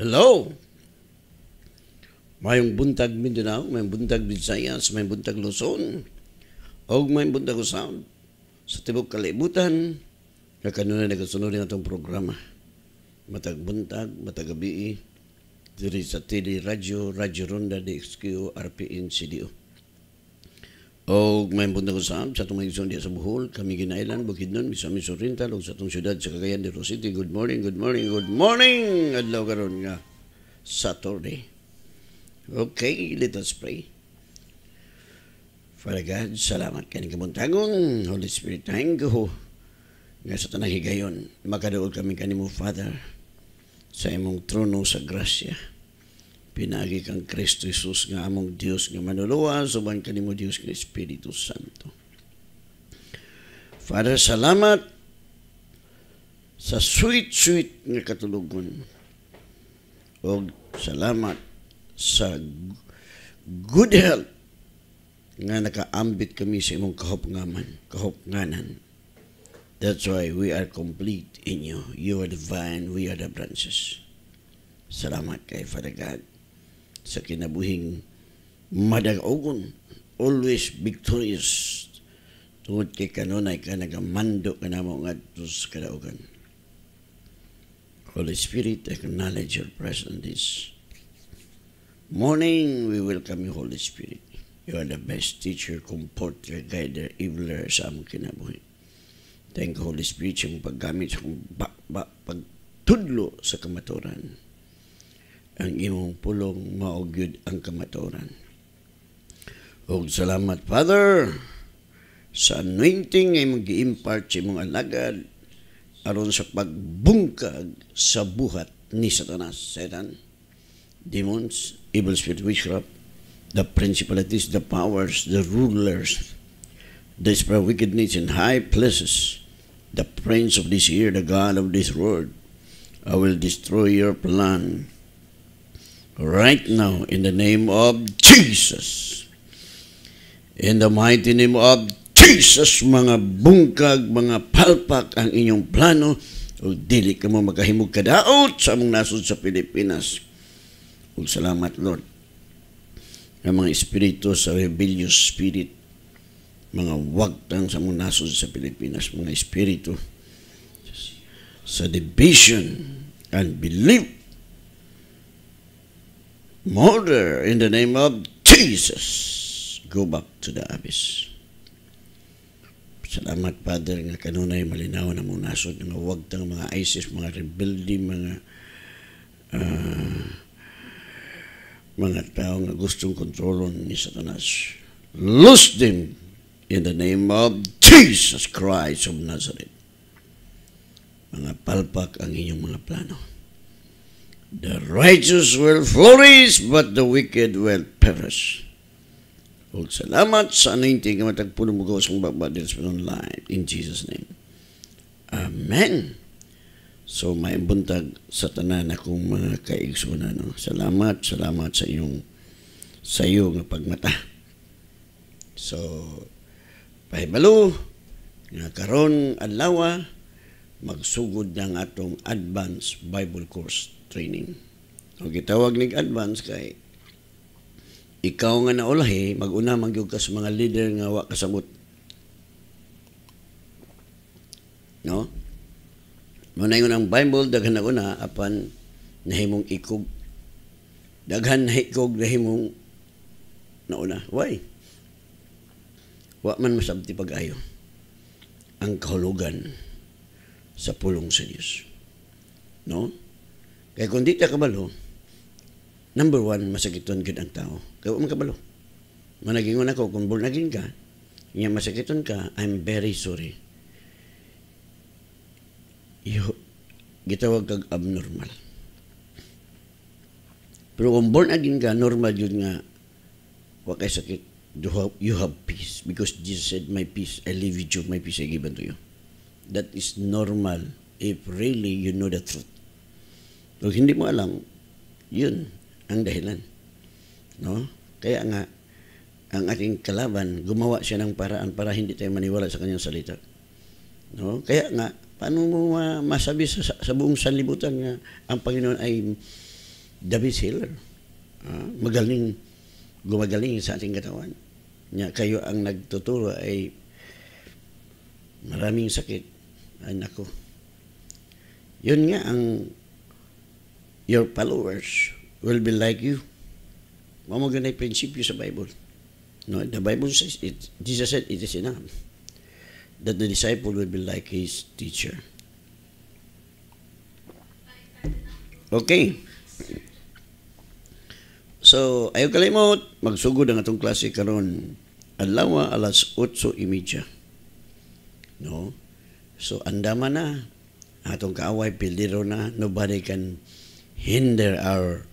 Hello! Mayong buntag Mindanao, may buntag Visayas, may buntag Luzon, o may buntag Usab, sa tibok kalibutan, kakanunan na kasunod ng atong programa. Matag buntag, matag gabi, diri sa Tili Radyo, Radyo Ronda, DXQ, RPN, CDO. O may punta ko sa am, sa itong mga isyon sa Bohol, kami ginailan, Bukidnon, Misamis Oriental, o sa itong syudad sa Cagayan de Rositi. Good morning, good morning, good morning! Adlaw karon nga Saturday. Okay, let us pray. Father God, salamat ka ng kabuntagon. Holy Spirit, thank you. Nga sa tanang higayon, makaduol kami kanimo, Father, sa imong trono sa grasya Pinagi kang Kristo Jesus nga among Dios nga manuluwa, suban kanimo Dios nga Espiritu Santo. Father, salamat sa sweet-sweet nga katulugon. O salamat sa good health nga nakaambit kami sa imong kahopngaman, kahopnganan. That's why we are complete in you. You are the vine, we are the branches. Salamat kay Father God sa kinabuhing madagogon, always victorious. Tungod kay kanunay ka nagamando ka na mo nga sa kadaugan. Holy Spirit, acknowledge your presence this morning. We welcome you, Holy Spirit. You are the best teacher, comforter, guider, eviler sa among kinabuhi. Thank you, Holy Spirit, sa paggamit sa pagtudlo sa kamaturan ang imong pulong maugyod ang kamaturan. Og salamat, Father, sa anointing ay mag-impart sa imong alagad aron sa pagbungkag sa buhat ni Satanas, Satan, demons, evil spirit, witchcraft, the principalities, the powers, the rulers, the spirit wickedness in high places, the prince of this year, the God of this world, I will destroy your plan right now in the name of Jesus. In the mighty name of Jesus, mga bungkag, mga palpak ang inyong plano o dili ka mo makahimog kadaot sa mong nasod sa Pilipinas. O salamat, Lord, ng mga espiritu sa rebellious spirit, mga wagtang sa mong nasod sa Pilipinas, mga espiritu sa division and belief Murder in the name of Jesus. Go back to the abyss. Salamat, Father, nga kanunay malinaw na mong nasod nga huwag tang mga ISIS, mga rebelde, mga uh, mga tao nga gustong kontrolon ni Satanas. Lose them in the name of Jesus Christ of Nazareth. Mga palpak ang inyong mga plano. The righteous will flourish, but the wicked will perish. O salamat sa anointing na matagpunan mo ko sa baba online. In Jesus' name. Amen. So, maimbuntag sa tanan akong mga kaigsuna. No? Salamat, salamat sa iyong sa iyong pagmata. So, pahibalo, nga karon adlaw magsugod ng atong Advanced Bible Course training. O gitawag ning advance kay ikaw nga naulahi, mag-una magyug ka sa mga leader nga wa kasabot. No? Muna yun ang Bible, daghan na una, apan nahimong ikog. Daghan na ikog, nahimong nauna. Why? Wa man masabti pag-ayo ang kahulugan sa pulong sa Diyos. No? Kaya kung di ta kabalo, number one, masakiton gud ang tao. Kaya huwag kabalo. Managingon ako, kung bulnagin ka, nga masakiton ka, I'm very sorry. You, gitawag kag abnormal. Pero kung born again ka, normal yun nga, huwag kay sakit. You have peace. Because Jesus said, my peace, I leave with you, my peace I give unto you. That is normal if really you know the truth. Pag hindi mo alam, yun ang dahilan. No? Kaya nga, ang ating kalaban, gumawa siya ng paraan para hindi tayo maniwala sa kanyang salita. No? Kaya nga, paano mo masabi sa, sa buong sanlibutan nga ang Panginoon ay David healer? Ah, magaling, gumagaling sa ating katawan. Niya, kayo ang nagtuturo ay maraming sakit. Ay, nako. Yun nga ang your followers will be like you. Mamo ganay prinsipyo sa Bible. No, the Bible says it, Jesus said it is enough that the disciple will be like his teacher. Okay. So, ayaw kalimot, magsugod ang atong klase karon Alawa, alas 8:30. No? So, andama na atong kaaway pildiro na nobody can hinder our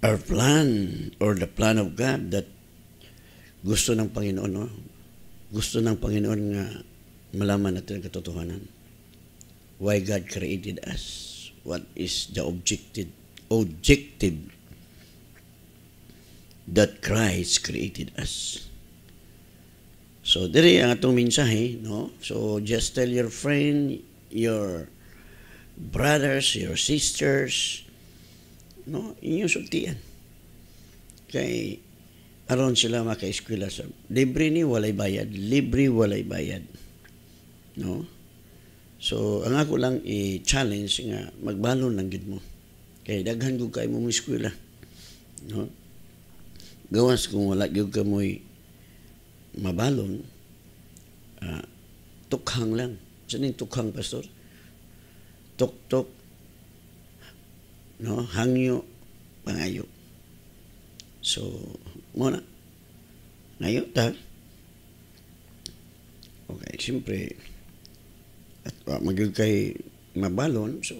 our plan or the plan of God that gusto ng Panginoon, no? gusto ng Panginoon nga malaman natin ang katotohanan. Why God created us? What is the objective, objective that Christ created us? So, diri ang atong mensahe, no? So, just tell your friend, your brothers, your sisters, no? Inyong sultian. Kay aron sila maka-eskwela sa libre ni walay bayad, libre walay bayad. No? So ang ako lang i-challenge nga magbalon lang gid mo. Kay daghan gud kay mo eskwela. No? Gawas kung wala gyud ka mabalon, uh, tukhang lang. Sa ning tukhang, Pastor? tuktok, no, hangyo, pangayo. So, muna. Ngayon ta. Okay, siyempre, at uh, ah, magiging kay mabalon, so,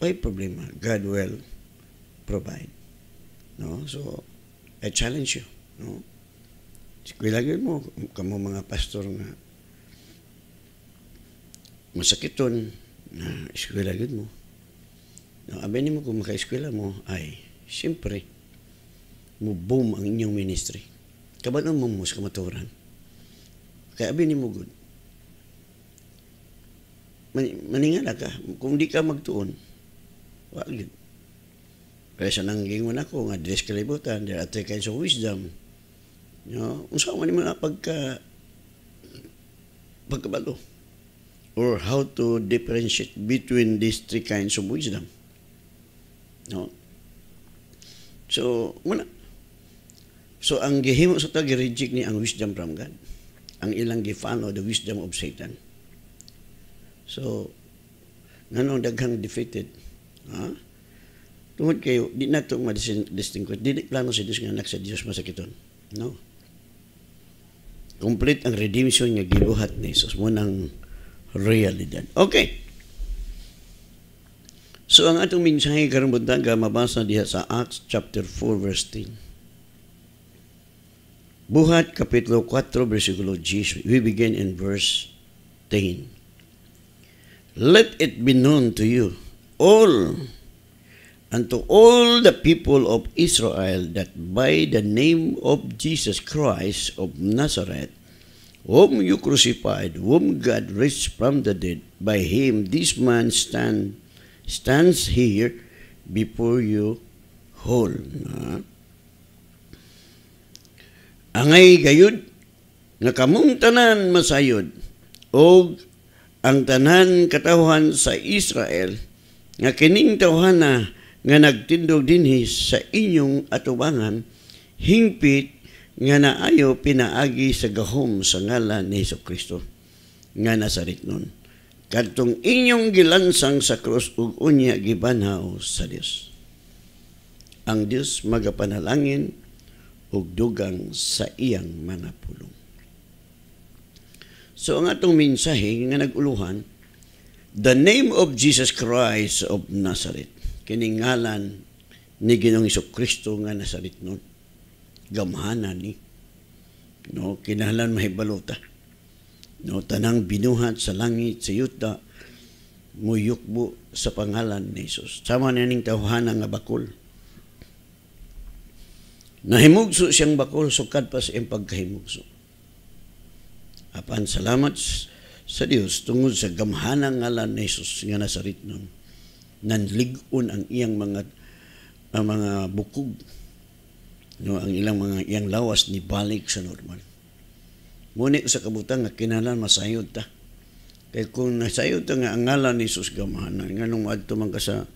may problema. God will provide. No? So, I challenge you. No? Kailangan mo, kamo mga pastor na masakiton na eskwela gid mo. No, abay mo kung maka-eskwela mo ay siyempre mo boom ang inyong ministry. Kabanon mo mo sa kamaturan. Kaya abay nimo gud. Maningala ka kung di ka magtuon. wag gid. Kaya sa nanggingon ako nga dress kalibutan, there are three kinds of wisdom. No, unsa man man pagka pagkabalo or how to differentiate between these three kinds of wisdom. No? So, muna. So, ang gihimo sa tag reject ni ang wisdom from God. Ang ilang gifano, the wisdom of Satan. So, nganong daghang defeated. Ha? Tungod kayo, di na ito madistinguish. Di plano sa Diyos nga anak sa Diyos masakiton. No? Complete ang redemption nga gibuhat ni Jesus. Munang realidad. Okay. So ang atong mensahe karon buntaga mabasa diha sa Acts chapter 4 verse 10. Buhat kapitulo 4 bersikulo 10. We begin in verse 10. Let it be known to you all and to all the people of Israel that by the name of Jesus Christ of Nazareth whom you crucified, whom God raised from the dead, by him this man stand, stands here before you whole. Na? Angay gayud, nga kamong tanan masayod, o ang tanan katawhan sa Israel, nga kining tawhana nga nagtindog dinhi sa inyong atubangan, hingpit nga naayo pinaagi sa gahom sa ngalan ni Hesus Kristo nga nasarit nun. Kadtong inyong gilansang sa krus ug unya gibanhaw sa Dios. Ang Dios magapanalangin ug dugang sa iyang manapulong. So ang atong mensahe nga naguluhan, the name of Jesus Christ of Nazareth, Kining ngalan ni Ginoong Kristo nga Nazareth nun gamhanan ni no kinahanglan mahibalota no tanang binuhat sa langit sa yuta nguyukbo sa pangalan ni Hesus sama na ning tawhana nga bakol nahimugso siyang bakol sukad pa sa iyang pagkahimugso apan salamat sa Dios tungod sa gamhanang ngalan ni Hesus nga nasarit nun nanligon ang iyang mga ang mga bukog no, ang ilang mga iyang lawas ni balik sa normal. Ngunit sa kabutang nga kinalan masayod ta. Kay kung nasayod ta nga ang ngalan ni Jesus gamahan nga nung adto man ka sa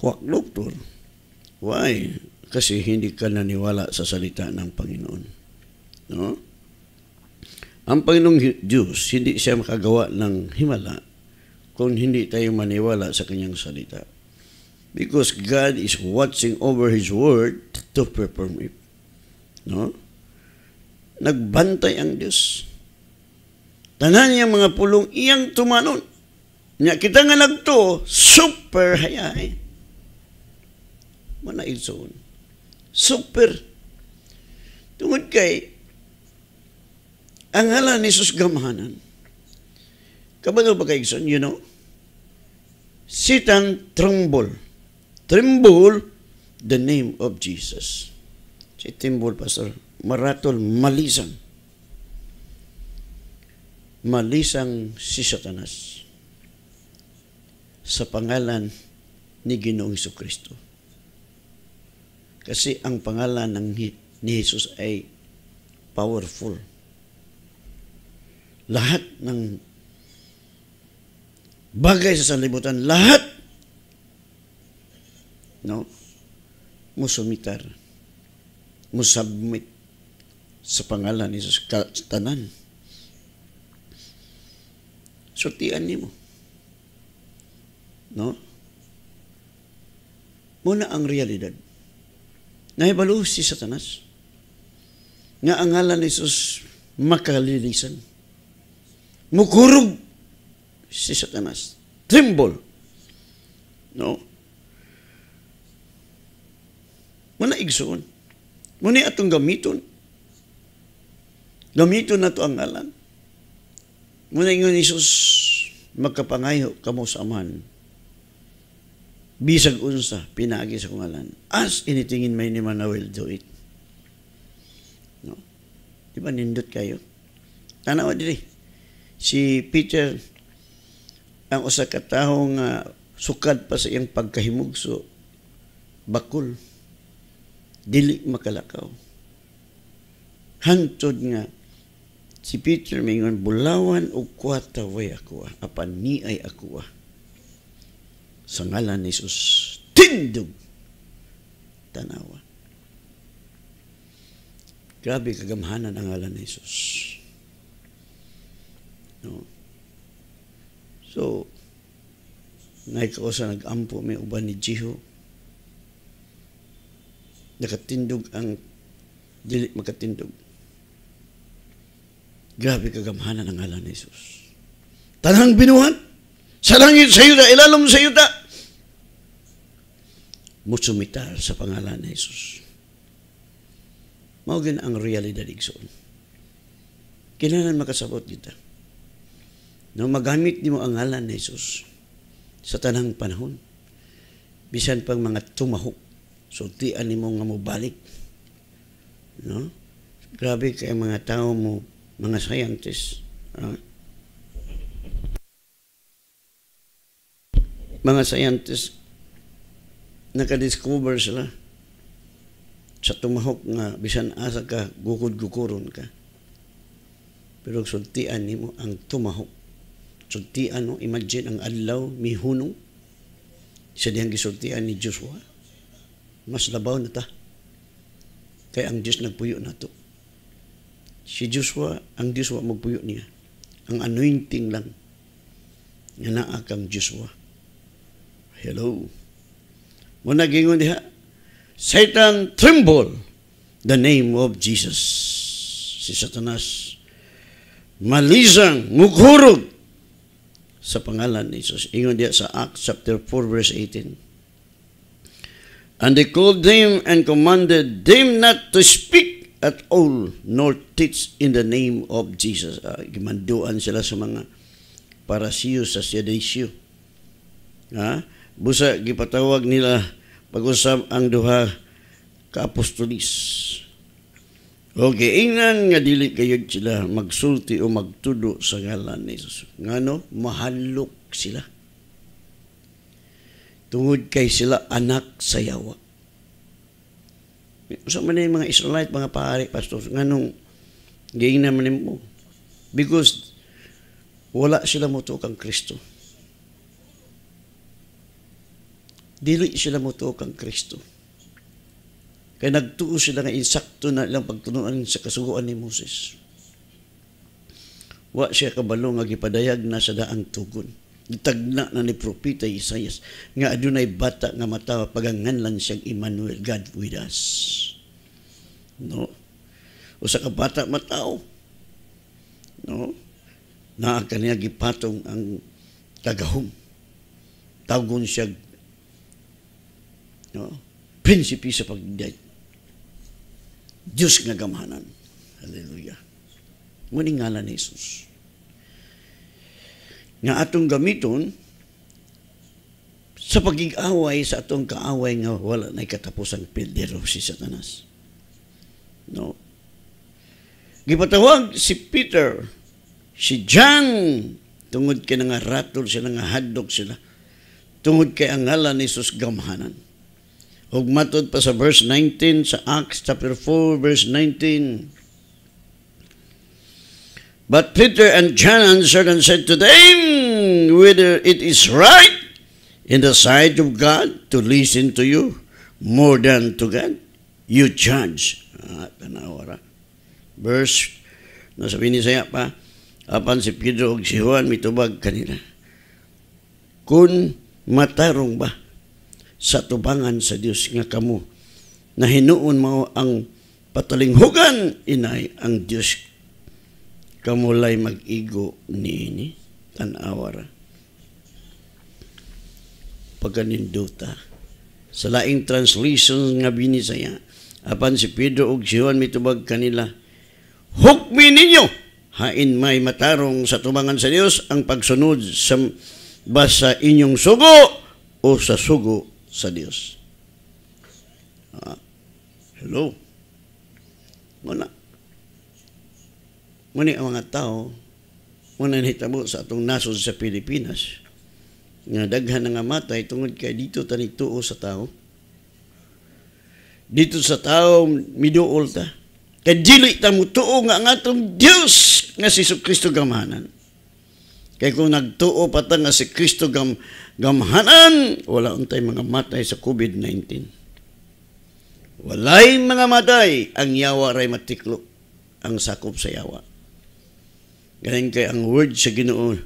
kwak doktor, why? Kasi hindi ka naniwala sa salita ng Panginoon. No? Ang Panginoong Diyos, hindi siya makagawa ng himala kung hindi tayo maniwala sa kanyang salita because God is watching over His word to perform it. No? Nagbantay ang Diyos. Tanan niya mga pulong iyang tumanon. Nya kita nga nagto, super hayay. Mana igsoon. Super. Tungod kay, ang hala ni Jesus gamahanan. Kabalo ba kay igsoon, you know? Satan trumble Tremble the name of Jesus. Si Timbol, Pastor, maratol, malisang. Malisang si Satanas sa pangalan ni Ginoong Iso Kristo. Kasi ang pangalan ng ni Jesus ay powerful. Lahat ng bagay sa sanlibutan, lahat no? Musumitar. Musubmit sa pangalan ni Jesus tanan. Sutian nimo. No? Muna ang realidad. Nahibalo si Satanas nga ang ngalan ni Jesus makalilisan. Mukurog si Satanas. Tremble. No? Muna igsoon. Muna atong gamiton. Gamiton na to ang ngalan. Muna ingon Isus, magkapangayo kamo sa aman. Bisag unsa, pinagi sa kungalan. As initingin may ni man, I will do it. No? Di ba nindot kayo? Tanawa diri. Si Peter, ang usa ka tawo uh, sukad pa sa iyang pagkahimugso, bakul dili makalakaw. Hantod nga si Peter mingon bulawan o kwata way ako ah. apan ni ay ako ah. sa ngalan ni Jesus tindog tanawa grabe kagamhanan ang ngalan ni Jesus no so ngay ko sa nagampo may uban ni Jeho nakatindog ang dili makatindog. Grabe kagamhanan ang ngalan ni Jesus. Tanang binuhat, sarangit sa yuta, ilalom sa yuta. Musumitar sa pangalan ni Jesus. Maugin ang realidad igsoon. Kinanan makasabot kita. No, magamit ni mo ang ngalan ni Jesus sa tanang panahon, bisan pang mga tumahok So, ti animo nga mo balik. No? Grabe kay mga tao mo, mga scientist. No? Mga scientists, nakadiscover sila sa tumahok nga bisan asa ka gukod-gukuron ka pero sultian nimo ang tumahok sultian no imagine ang adlaw mihunong sa diyang gisultian ni Joshua mas labaw na ta. Kaya ang Diyos nagpuyo na to. Si Joshua, ang Diyos wa magpuyo niya. Ang anointing lang nga naa Joshua. Hello. Muna gingon diha, Satan tremble the name of Jesus. Si Satanas malisang mughurog sa pangalan ni Jesus. Ingon diha sa Acts chapter 4 verse 18. And they called them and commanded them not to speak at all, nor teach in the name of Jesus. Uh, ah, gimanduan sila sa mga parasiyo sa sedisyo. Ha? Busa, gipatawag nila pag-usap ang duha ka kaapostolis. Okay, ingnan nga dili kayo sila magsulti o magtudo sa ngalan ni Jesus. Ngano? Mahalok sila tungod kay sila anak sa yawa. Usa man yung mga Israelite, mga pare, pastor, nganong gayon naman mo. Because wala sila mutuok ang Kristo. Dili sila mutuok ang Kristo. Kaya nagtuo sila nga insakto na ilang pagtunuan sa kasuguan ni Moses. Wa siya kabalo nga gipadayag na sa daang tugon Itagna na ni propeta Isaias nga adunay bata nga matawa paganganlan siyang Emmanuel God with us no usa ka bata matao no na kaniya gipatong ang kagahom tagon siya no prinsipi sa pagdiyan. Dios nga gamhanan haleluya ngunit ngalan ni Jesus nga atong gamiton sa pagig-away sa atong kaaway nga wala na katapusang pildero si Satanas. No. Gipatawag si Peter, si John, tungod kay nga ratol sila, nga hadlok sila, tungod kay ang ngala ni Jesus gamhanan. Ug matod pa sa verse 19 sa Acts chapter 4 verse 19. But Peter and John answered and said to them, Whether it is right in the sight of God to listen to you more than to God, you judge. Ah, tanawara. Ah. Verse, nasabi ni saya pa, apan si Pedro og si Juan mitubag kanila. Kun matarong ba sa tubangan sa Dios nga kamo na hinuon mao ang patalinghugan inay ang Dios kamulay mag-igo niini tanawara pagkaninduta sa laing translation nga binisaya apan si Pedro ug si Juan mitubag kanila hukmi ninyo hain may matarong sa tumangan sa Dios ang pagsunod sa basa inyong sugo o sa sugo sa Dios ah, hello wala Muni ang mga tao, muna nahitabo sa atong nasod sa Pilipinas, nga daghan na nga matay tungod kay dito tanigtuo sa tao. Dito sa tao, miduol ta. Kay dili ta mutuo nga ang atong Dios nga si Kristo gamhanan. Kay kung nagtuo pa ta nga si Kristo gam, gamhanan, wala untay mga matay sa COVID-19. Walay mga matay, ang yawa ray matiklo, ang sakop sa yawa. Ganyan kay ang word sa Ginoo,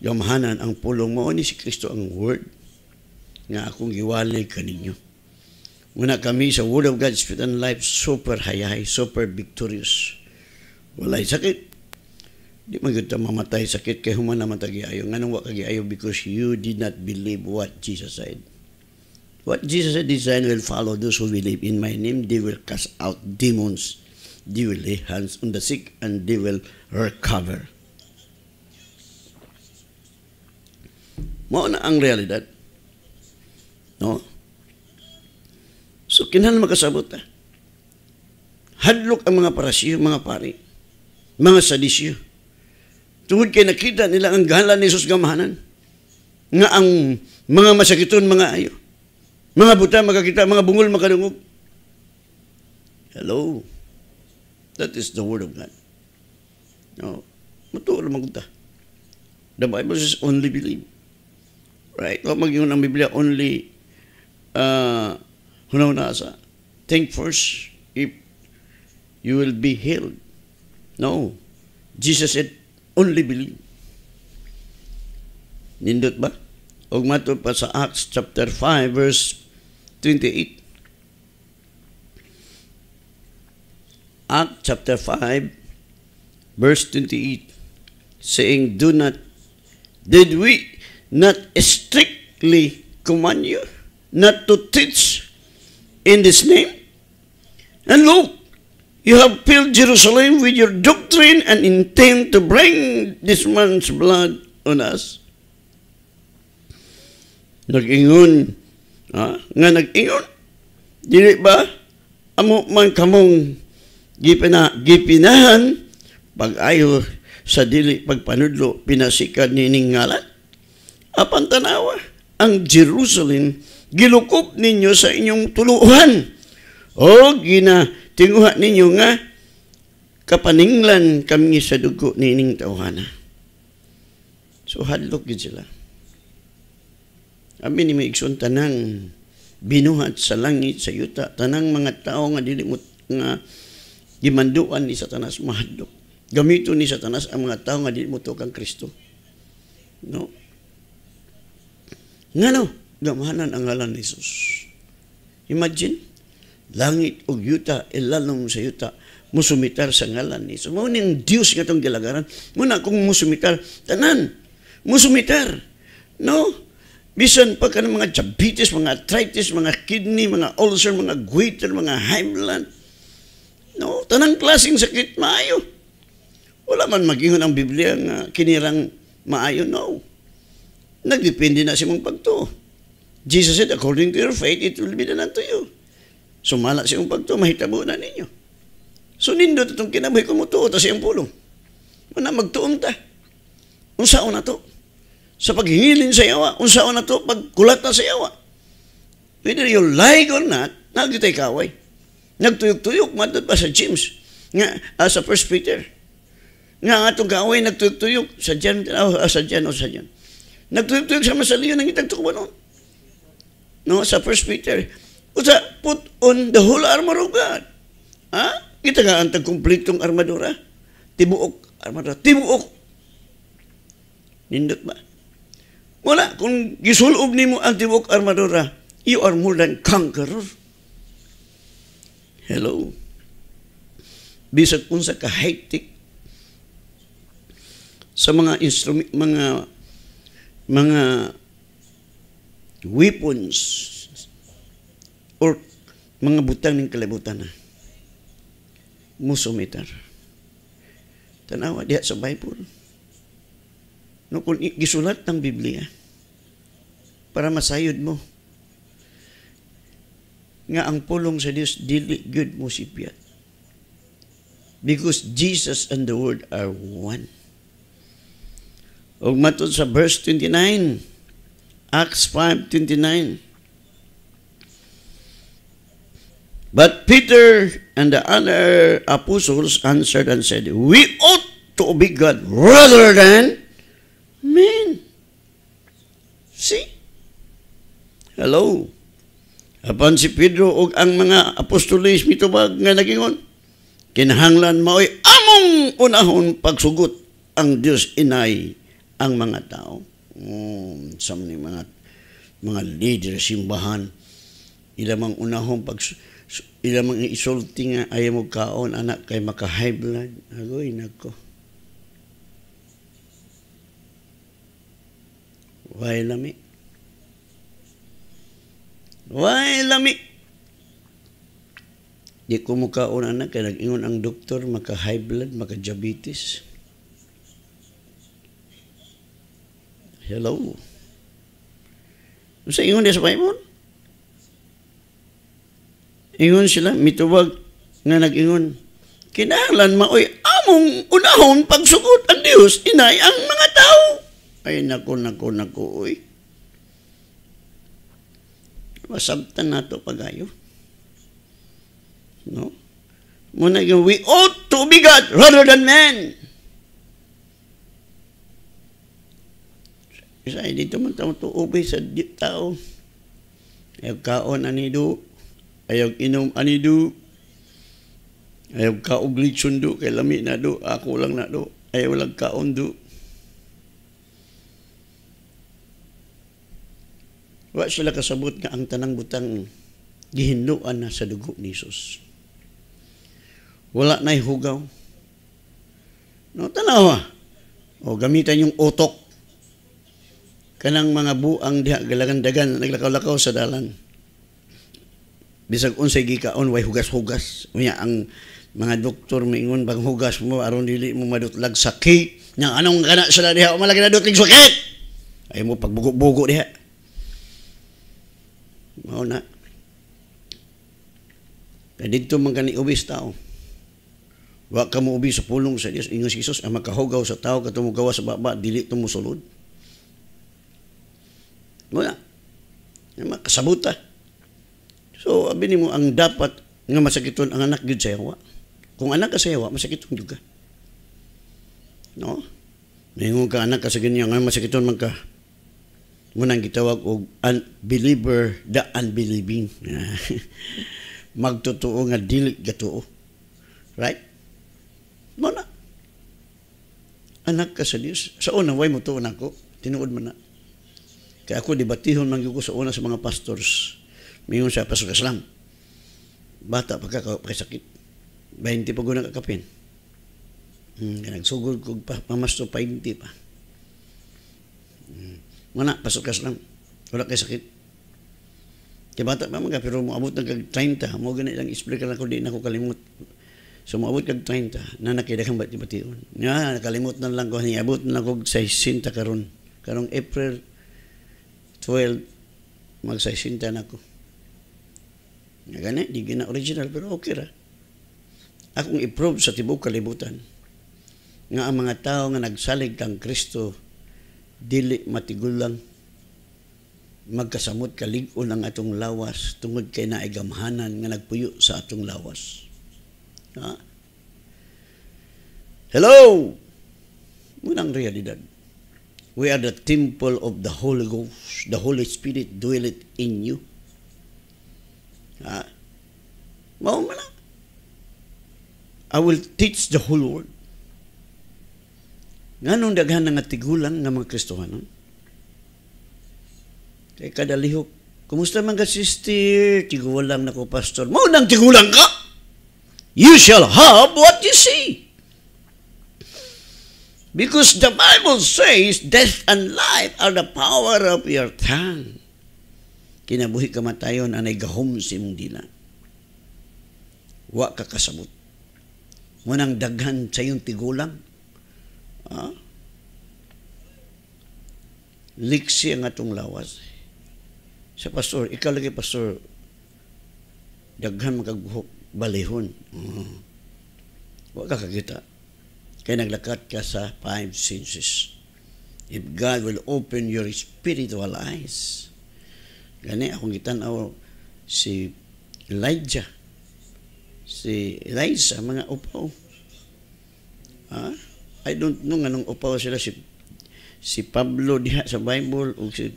yamahanan ang pulong mo ni si Kristo ang word nga akong giwalay kaninyo. Muna kami sa Word of God, Spirit and Life, super hayahay, super victorious. Walay sakit. Di man gyud ta mamatay sakit kay human naman ta giayo. Nganong wa kagiayo because you did not believe what Jesus said. What Jesus said, this sign will follow those who believe in my name. They will cast out demons they will lay hands on the sick and they will recover. Mao na ang realidad. No? So, kinahal makasabot ta. Ah. Hadlok ang mga parasyo, mga pari, mga sadisyo. Tungod kay nakita nila ang gala ni Jesus gamahanan, nga ang mga masakiton, mga ayo, mga buta, makakita, mga bungol, makadungog. Hello. Hello. That is the word of God. No. Matuo lamang ta. The Bible says only believe. Right? Wa magyung ang Biblia only uh, hunaw na asa. Think first if you will be healed. No. Jesus said only believe. Nindot ba? Og matod pa sa Acts chapter 5 verse 28. Act chapter 5, verse 28, saying, Do not, did we not strictly command you not to teach in this name? And look, you have filled Jerusalem with your doctrine and intend to bring this man's blood on us. Nag-ingon, ha? Ah, nga nag-ingon, dili ba, amo man kamong gipina gipinahan pag-ayo sa dili pagpanudlo pinasikan nining ngalan apan tanawa ang Jerusalem gilukop ninyo sa inyong tuluhan o gina tinguha ninyo nga kapaninglan kami sa dugo nining tawhana so hadlok gid sila Amin ni Migson tanang binuhat sa langit sa yuta tanang mga tao nga dili mo nga Gimanduan ni Satanas mahadlok. Gamito ni Satanas ang mga tao nga di mo kang Kristo. No? Ngano, no, gamahanan ang ngalan ni Jesus. Imagine, langit o yuta, ilalong sa yuta, musumitar sa ngalan ni Jesus. Muna ning Diyos nga itong gilagaran. Muna kung musumitar, tanan, musumitar. No? Bisan pa ka ng mga diabetes, mga arthritis, mga kidney, mga ulcer, mga goiter, mga high blood, No, tanang klaseng sakit maayo. Wala man magingon ang Biblia nga kinirang maayo, no. Nagdepende na si mong pagtuo. Jesus said, according to your faith, it will be done unto you. Sumala si mong pagtuo, mahitabo na ninyo. So nindot itong kinabuhi kumutuo, tas iyang pulong. Muna magtuong ta. Unsaon na to? Sa paghihilin sa yawa, unsaon na to? Pagkulata sa yawa. Whether you like or not, nagitay kaway. Nagtuyok-tuyok, matod pa sa James, nga, uh, sa First Peter. Nga ang atong kaaway nagtuyok-tuyok, sa dyan, ah, ah, oh, sa dyan, o sa dyan. Nagtuyok-tuyok sa masaliyo, nangitag tukuha noon. No, sa First Peter. Usa, put on the whole armor of God. Ha? Kita nga ang tagkumpletong armadura. Tibuok, armadura, tibuok. Nindot ba? Wala, kung gisulog mo ang tibuok armadura, you are more than conqueror. Hello? Bisag unsa ka hectic sa mga instrument mga mga weapons or mga butang ng kalibutan na. Musumitar. Tanawa diha sa Bible. No, kung gisulat ng Biblia para masayod mo, nga ang pulong sa Dios dili good mo sipyat. Because Jesus and the Word are one. Og matod sa verse 29, Acts 5:29. But Peter and the other apostles answered and said, We ought to obey God rather than men. See? Hello. Apan si Pedro ug ang mga apostolis mitubag nga nagingon, kinahanglan maoy among unahon pagsugot ang Dios inay ang mga tao. Mm, sa ni mga mga leader simbahan ilamang unahon pag ilamang isulti nga ayaw mo kaon anak kay maka high blood agoy nako why lami Why lami? Di ko mukaon anak kay nag-ingon ang doktor maka high blood, maka diabetes. Hello. Sa ingon niya sa Panginoon. Ingon sila, mitubag nga nag-ingon. Kinahanglan maoy among unahon pagsugod ang Dios inay ang mga tao. Ay nako nako nako oy. Masabtan na ito pagayo. No? Muna yung, we ought to be God rather than men. Isa, dito man tayo tuubay sa tao. Ayaw kaon anido. Ayaw inom anido. Ayaw kaog litsun do. Kay lami na do. Ako lang na do. Ayaw lang kaon do. Wa sila kasabot nga ang tanang butang gihinduan na sa dugo ni Jesus. Wala na'y hugaw. No, tanawa. O gamitan yung utok. Kanang mga buang diha galagandagan naglakaw-lakaw sa dalan. Bisag unsay gikaon way hugas-hugas. Unya ang mga doktor mingon bang hugas mo aron dili mo madutlag sakit. Nang anong kana sila diha o malagi nadutlag sakit. Ay mo pagbugo-bugo diha. Mao na. Kaya dito man kani ubis tao. Wa ka mo ubis sa pulong sa Dios ingon si Jesus ang makahugaw sa tao katong gawa sa baba dili to mo sulod. Mo na. Makasabuta. So abi nimo ang dapat nga masakiton ang anak gyud sa Jehova Kung anak ka sa Jehova masakiton gyud ka. No? Ningon ka anak ka sa ganyan nga masakiton man ka munang gitawag og unbeliever the unbelieving magtotoo nga dili gatuo right mo na anak ka sa Dios sa una way mo tuon ako tinuod man na kay ako dibatihon man ko sa una sa mga pastors mingon sa pastor Islam bata pa ka kay sakit 20 pa guna kakapin hmm, nagsugod kog pa mamasto pa hindi pa hmm. Mana, pasukas lang. Wala kay sakit. Kay bata pa mga, pero maabot na kag 30. Mo gani lang explain lang ko, di na ko kalimot. So maabot kag 30, na nakidagang ba't ibatiyon. Nga, nakalimot na lang ko, abot na lang ko 60 karon Karong April 12, mag 60 na ako. Nga gani, di gina original, pero okay ra. Akong i-prove sa tibok kalibutan nga ang mga tao nga nagsalig kang Kristo dili matigulang magkasamot kaligon ang atong lawas tungod kay naay nga nagpuyo sa atong lawas. Ha? Hello! Munang realidad. We are the temple of the Holy Ghost. The Holy Spirit dwelleth in you. Ha? Mao man I will teach the whole world. Nganong daghan nga tigulang nga mga Kristohanon? Kay eh, kadalihok, kumusta man ka sister? Tigulang na ko, pastor. mo nang tigulang ka! You shall have what you see. Because the Bible says, death and life are the power of your tongue. Kinabuhi ka matayon, anay gahom si mong dila. Wa ka kasabot. Munang daghan sa iyong tigulang, Ha? Liksi ang atong lawas. Sa pastor, ikaw lagi pastor, daghan makaguhok, balihon. Mm. Huwag ka kakita. Kaya naglakat ka sa five senses. If God will open your spiritual eyes. Gani, akong gitanaw si Elijah, si Elijah, mga upaw. Ha? I don't know nga nung upaw sila si, si Pablo diha sa Bible o si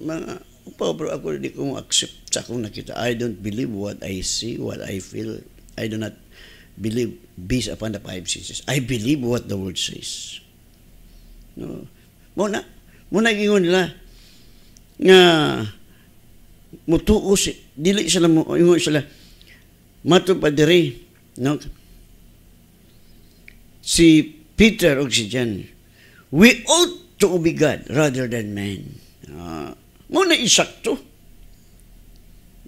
mga upaw pero ako di ko accept sa akong nakita. I don't believe what I see, what I feel. I do not believe based upon the five senses. I believe what the word says. No. Muna, muna gingon nila nga mutuo si dili sila mo ingon sila matupad diri no si Peter og si John, we ought to obey God rather than man. Uh, muna isakto.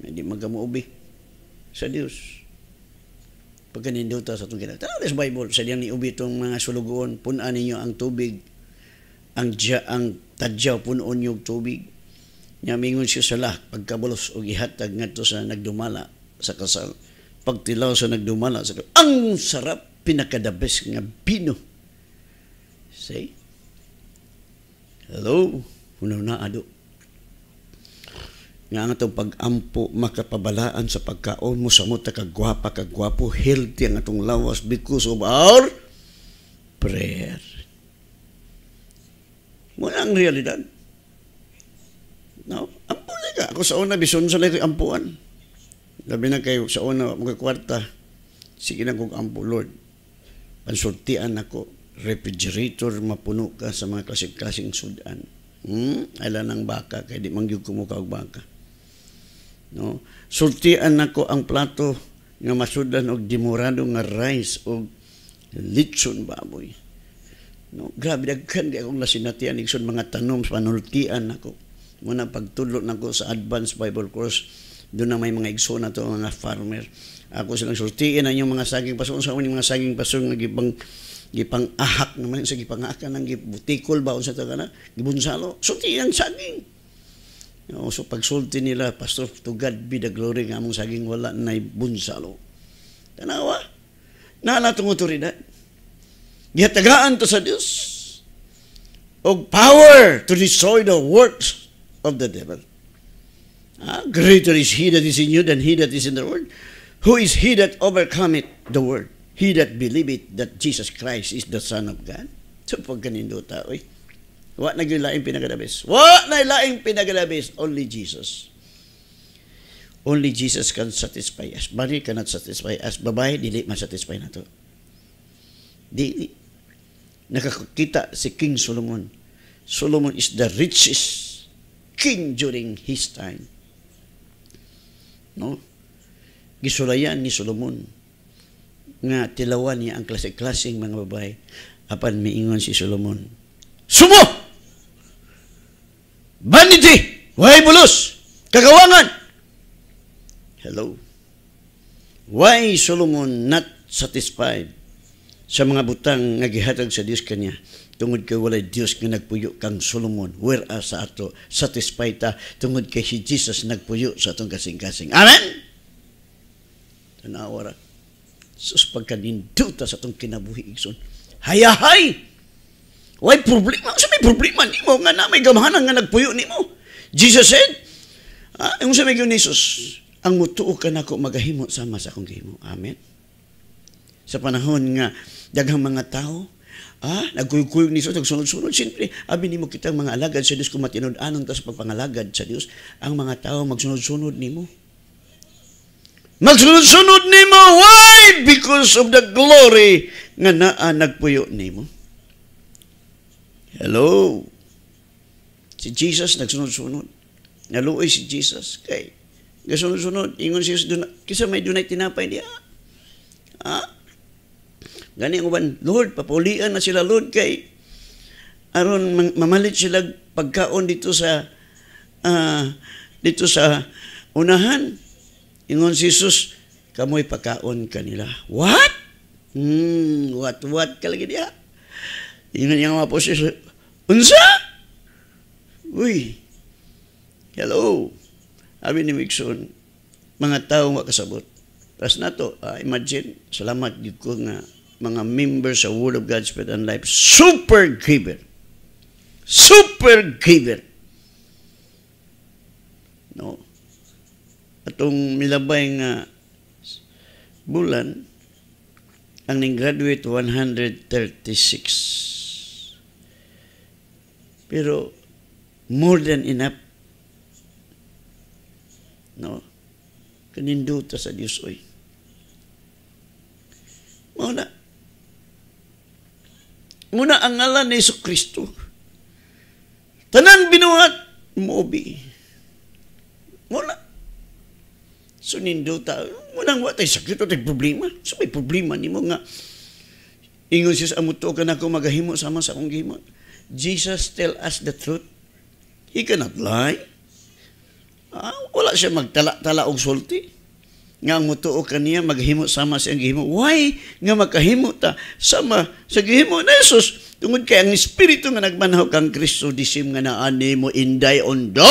Hindi magamuobi sa Dios. Pagkaninduta sa itong ginagawa. Tanaw sa Bible, sa diyang niubi itong mga sulugoon, punan ninyo ang tubig, ang, dya, ang tadyaw punon yung tubig. Nyamingon siya sa lah, pagkabulos o gihatag nga sa nagdumala sa kasal. Pagtilaw sa nagdumala sa kasal. Ang sarap pinakadabes nga bino. Say, hello, hunaw na ado. Nga ang itong pag-ampo, makapabalaan sa pagkaon mo sa muta, kagwapa, kagwapo, healthy ang atong lawas because of our prayer. Muna ang realidad. No? Ampo na ka. Ako sa una, bisun sa lagi ampuan. Labi na kayo sa una, mga kwarta. Sige na kong ampo, Lord pansultian ako, refrigerator mapuno ka sa mga klasik-klasing sudan. Hmm? Ala ng baka, kaya di mangyug kumukaw baka. No? Sultian ako ang plato nga masudan og dimurado nga rice og litson baboy. No, grabe daghan di akong nasinatian igsoon mga tanom sa panultian ako. Muna pagtudlo nako sa advanced Bible course, doon na may mga igsoon na to, mga farmer ako silang sultiin ang mga saging paso sa mga saging paso nga gibang gipang ahak naman sa gipang ahak nang gibutikol ba unsa ta kana gibunsalo sultiin saging no, so pag sulti nila pastor to God be the glory nga among saging wala na bunsalo tanawa na natong otoridad gihatagaan to sa Dios og power to destroy the works of the devil. Ah, greater is he that is in you than he that is in the world. Who is he that overcometh the world? He that believeth that Jesus Christ is the Son of God? So pag ganito tao eh. Wa na laing pinagalabis. Wa na laing pinagalabis. Only Jesus. Only Jesus can satisfy us. Bari cannot satisfy us. Babae, dili satisfy na to. Dili. Nakakita si King Solomon. Solomon is the richest king during his time. No? gisulayan ni Solomon nga tilawan niya ang klase-klaseng mga babae apan miingon si Solomon sumo vanity way bulos kagawangan hello why Solomon not satisfied sa mga butang nga gihatag sa Dios kanya tungod kay walay Dios nga nagpuyo kang Solomon whereas sa ato satisfied ta tungod kay si Jesus nagpuyo sa atong kasing-kasing amen tanawara Sus pagkaninduta sa itong kinabuhi, Igson. Hayahay! Why problema? Sa may problema ni mo nga na may gamahanan nga nagpuyo ni mo. Jesus said, ah, yung sa may ni Jesus, ang mutuo ka na ko magahimo sama sa akong gihimo. Amen. Sa panahon nga daghang mga tao, ah, nagkuyog-kuyog ni Jesus, nagsunod-sunod, simple, abi nimo kitang mga alagad sa Dios kung matinud anong ta sa pagpangalagad sa Dios, ang mga tao magsunod-sunod nimo. Masunod-sunod mo. Why? Because of the glory nga naa nagpuyo ni mo. Hello? Si Jesus nagsunod-sunod. Naluoy si Jesus. Kay, nagsunod sunod Ingon si Jesus, dun, kisa may dunay tinapay niya. Ha? Ah? Gani ang uban, Lord, papulian na sila, Lord, kay aron mamalit sila pagkaon dito sa uh, dito sa unahan Ingon si Jesus, kamoy pakaon kanila. What? Hmm, what, what ka lagi niya? Ingon niya nga po si Jesus, Unsa? Uy, hello. Abi ni Mixon, mga tao nga kasabot. Tapos na to, uh, ah, imagine, salamat gid ko nga mga members sa Word of God, Spirit and Life, super giver. Super giver atong milabay nga bulan ang ning graduate 136 pero more than enough no kaninduta sa Dios oy muna muna ang ngalan ni Hesus Kristo tanan binuhat moobi muna So nindo ta, munang watay sakit, watay problema. So may problema ni mo nga. Ingon siya sa amuto ka na ako magahimo sama sa akong gihimo. Jesus tell us the truth. He cannot lie. Ah, wala siya magtala-tala og sulti. Nga ang mutuo niya, maghimo sama sa ang gihimo. Why nga makahimo ta sama sa gihimo na Jesus? Tungod kay ang espiritu nga nagmanaw kang Kristo disim nga naani mo inday ondo.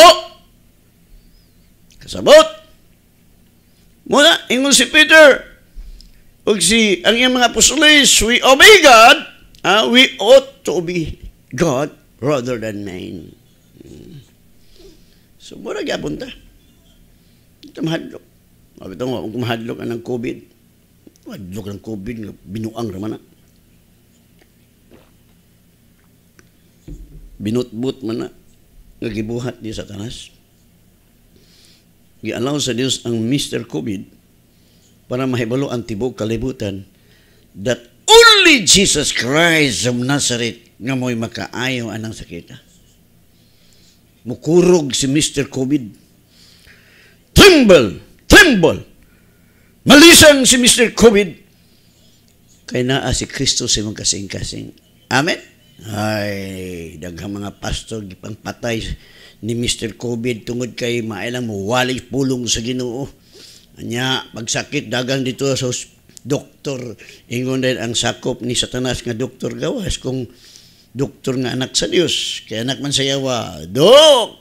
Kasabot Muna, ingon si Peter, o si, ang mga pusulis, we obey God, uh, we ought to be God rather than man. Hmm. So, mura gyapon ta. Ito mahadlok. Sabi ito nga, kung mahadlok ng COVID, mahadlok ng COVID, binuang naman na. Binutbut man na, nagibuhat ni Satanas gialaw sa Dios ang Mr. COVID para mahibalo ang tibok kalibutan that only Jesus Christ of Nazareth nga mo'y makaayo anang sakita. Mukurog si Mr. COVID. Tremble! Tremble! Malisang si Mr. COVID. Kay naa si Kristo si mga kasing-kasing. Amen? Ay, daghang mga pastor, gipang patay ni Mr. COVID tungod kay mailang mawali pulong sa Ginoo. Anya pagsakit dagang dito sa doktor ingon din ang sakop ni Satanas nga doktor gawas kung doktor nga anak sa Dios kay anak man sayawa dok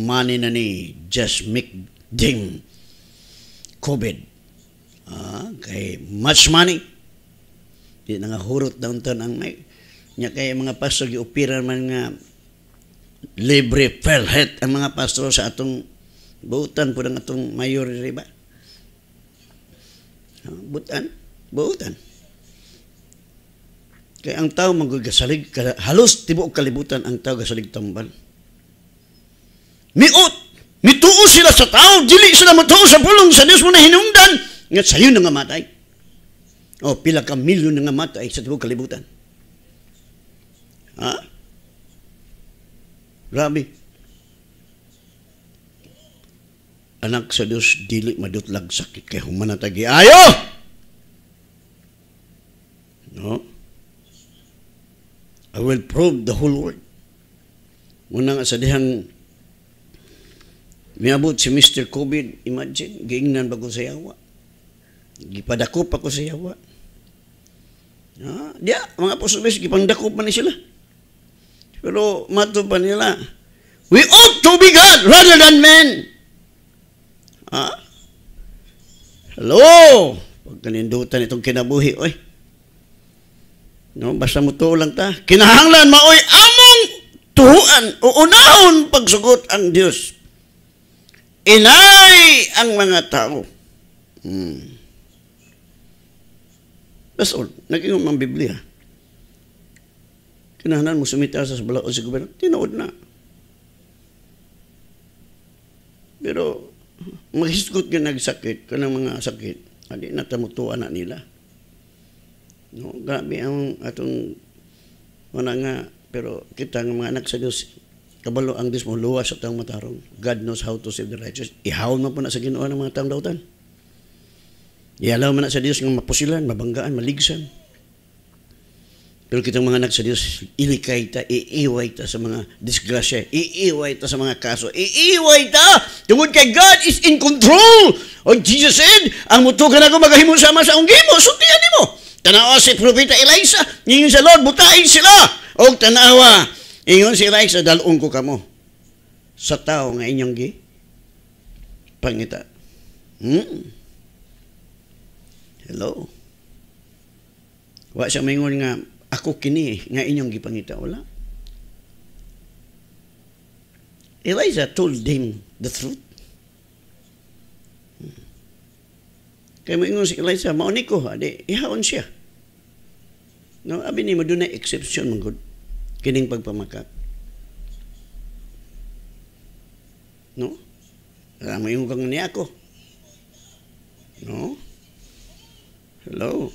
mani na ni just make ding COVID ah, kay much money di na nga hurot dauntan ang may nya kay mga pastor giupiran man nga libre felhet ang mga pastor sa atong buutan po ng atong mayor di ba? Ah, Butan, buutan. Kaya ang tao magagasalig, halos tibuok kalibutan ang tao gasalig tambal. Miot! Mituo sila sa tao, dili sila matuo sa pulong sa Dios mo na hinungdan, nga sayo na nga matay. O, pila ka milyon na nga matay sa tibuok kalibutan. Ha? Grabe. Anak sa Dios dili madutlag sakit kay human tagi ayo. No. I will prove the whole world. Muna nga sa dihang miabot si Mr. COVID, imagine, giingnan ba ko sa yawa? Gipadakop ako sa yawa. Ah, dia, mga puso gipangdakop man sila. Pero mato pa nila, we ought to be God rather than men. Ha? Ah? Hello? Huwag kanindutan itong kinabuhi, oy. No, basta mo lang ta. Kinahanglan maoy among tuhuan o unahon pagsugot ang Dios. Inay ang mga tao. Hmm. That's all. Naging ang Biblia. Kinahanglan mo sumita sa balaod sa gobyerno. Tinuod na. Pero maghisgot ka nagsakit kanang mga sakit. Hindi natamutuan na nila. No, grabe ang atong wala nga pero kita nga mga anak sa Dios kabalo ang Dios mo luwas sa taong matarong. God knows how to save the righteous. Ihaon man po na sa Ginoo ng mga taong dautan. Ialaw man na sa Dios nga mapusilan, mabanggaan, maligsan. Pero kitang mga anak sa Diyos, ilikay ta, iiway ta sa mga disgrasya, iiway ta sa mga kaso, iiway ta! Tungod kay God is in control! O Jesus said, ang mutugan ako magahimong sama sa unggimo, suntian nimo! Tanawa si Propeta Elisa, ngayon sa Lord, butain sila! O tanawa, ingon si Eliza, dalong ko kamo sa tao nga inyong gi pangita. Hmm. Hello? Wa siya mingon nga, ako kini nga inyong gipangita wala. Elijah told him the truth. Hmm. kay mo si Elijah, mauni ko, adi, ihaon siya. No, abi ni mo exception mong good. Kining pagpamakak No? Alam mo yung ako. No? Hello?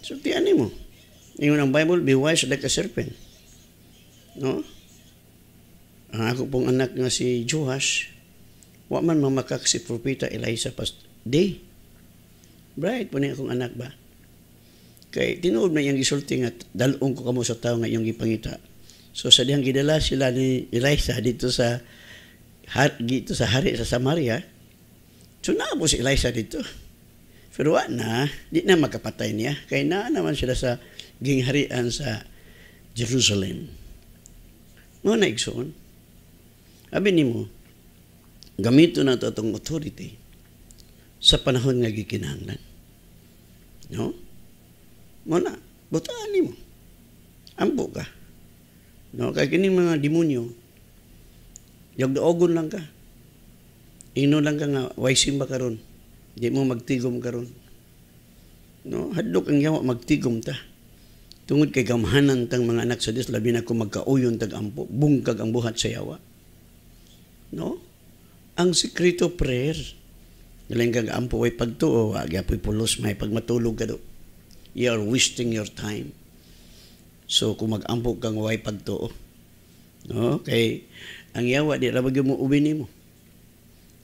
So, tiyani mo. Ingon ang Bible, be wise like a serpent. No? Ang ako pong anak nga si Joash, wa man mamakak si Propeta Eliza past day. Bright po na akong anak ba? Kay tinuod na iyang gisulti nga dalong ko kamo sa tao nga iyong ipangita. So sa diyang gidala sila ni Eliza dito sa har, dito sa hari sa Samaria. So naabos si Eliza dito. Pero na, di na magkapatay niya. Kay na naman sila sa gingharian sa Jerusalem. Mo na igsoon. Abi nimo gamito na to atong authority sa panahon nga gikinahanglan. No? Mo na butaan mo. Ambo ka. No, kay kining mga demonyo yagdaogon lang ka. Ino lang ka nga waisin ba karon? Di mo magtigom karon. No, hadlok ang yawa magtigom ta. Tungod kay gamhanan tang mga anak sa Dios labi na kung magkauyon tag ampo, bungkag ang buhat sa yawa. No? Ang sekreto prayer. Galing kag ampo ay pagtuo, agi apoy pulos may pagmatulog ka do. You are wasting your time. So kung magampo kang way pagtuo. No? Kay ang yawa di ra mo ubin ya